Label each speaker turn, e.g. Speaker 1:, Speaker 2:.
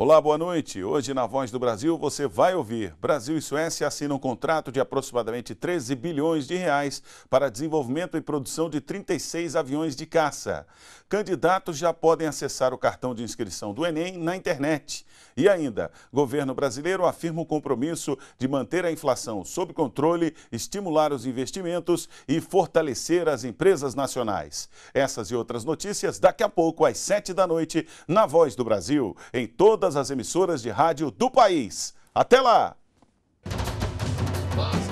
Speaker 1: Olá, boa noite. Hoje na Voz do Brasil você vai ouvir. Brasil e Suécia assinam um contrato de aproximadamente 13 bilhões de reais para desenvolvimento e produção de 36 aviões de caça. Candidatos já podem acessar o cartão de inscrição do Enem na internet. E ainda, governo brasileiro afirma o compromisso de manter a inflação sob controle, estimular os investimentos e fortalecer as empresas nacionais. Essas e outras notícias daqui a pouco às 7 da noite na Voz do Brasil, em toda todas as emissoras de rádio do país. Até lá! Nossa.